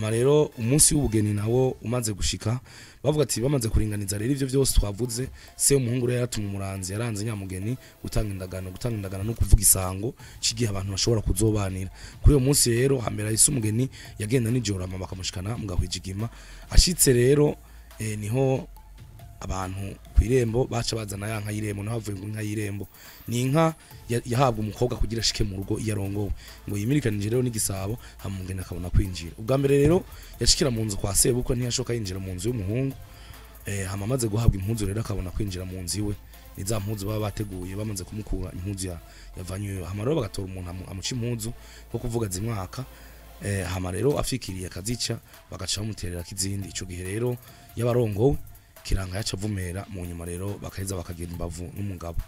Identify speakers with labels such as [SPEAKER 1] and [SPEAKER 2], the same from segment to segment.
[SPEAKER 1] ama rero umunsi w'ubugeni nawo umaze gushika bavuga ati bamaze kuringaniza rero ivyo byose twavuze se umuhungu rero yaratumwe umuranzi yaranze nyamugeni gutanga indagano gutanga indagano no kuvuga isango cigihe abantu bashobora kuzobanira kuri uyu munsi rero hambera isi umugeni yagenda nijoro bakamushikana bakamushikana mugahwijigima ashyitse rero eh, niho abantu ku irembo baca bazana ya nka y'irembo naho bavuye ngo y'irembo ni inka yahabwa umukobwa kugira ashike mu rugo iyo arongowe ngo yimirikanije rero n'igisabo hamungene akabona kwinjira ubwa mbere rero yashyikira mu nzu kwa sebukwe ntiyashoka yinjira mu nzu y'umuhungu eh, hama amaze guhabwa impunzu rero akabona kwinjira mu nzu iwe ni za mpunzu baba bateguye bamaze kumukura impunzu yavanyweyo hama rero bagatora umuntu amuca impunzu nko kuvuga zimwaka eh, hama rero afikiriye akazica bagaca bamutererako izindi icyo gihe rero yabarongowe kiranga yacu avumera mu nyuma rero bakaheza bakagira imbavu n'umugabo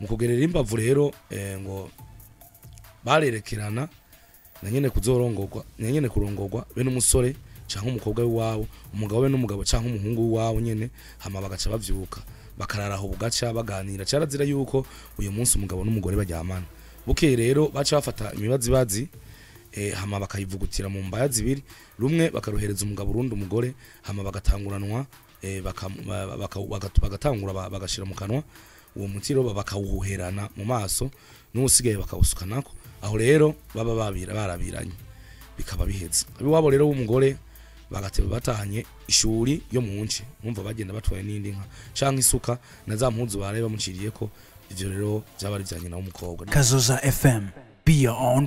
[SPEAKER 1] mu kugerera imbavu rero eh, ngo barerekerana na nyine kuzorongorwa na nyine kurongorwa be n'umusore cyangwa umukobwa w'iwabo umugabo we n'umugabo cyangwa umuhungu w'iwabo nyine hama bagaca babyuka bakararaho bugaca baganira cyarazira yuko uyu munsi umugabo n'umugore baryamana bukeye rero baca bafata imibazibazi eh, hama bakayivugutira mu mbaya zibiri rumwe bakaruhereza umugabo urundi umugore hama bagatanguranwa Eh, bagatangura bagashyira mu kanwa uwo munsi rero bakawuherana mu maso n’ubusigaye bakawusuka nako aho rero baba barabiranye bikaba bihetse wabo rero w'umugore bagateba batanye ishuri yo mu nce numva bagenda batwaye n'indi nka cyangwa isuka na za mpunzi baraye bamuciriye ko ibyo rero byaba ari bya nyina w'umukobwa kazoza fm be your own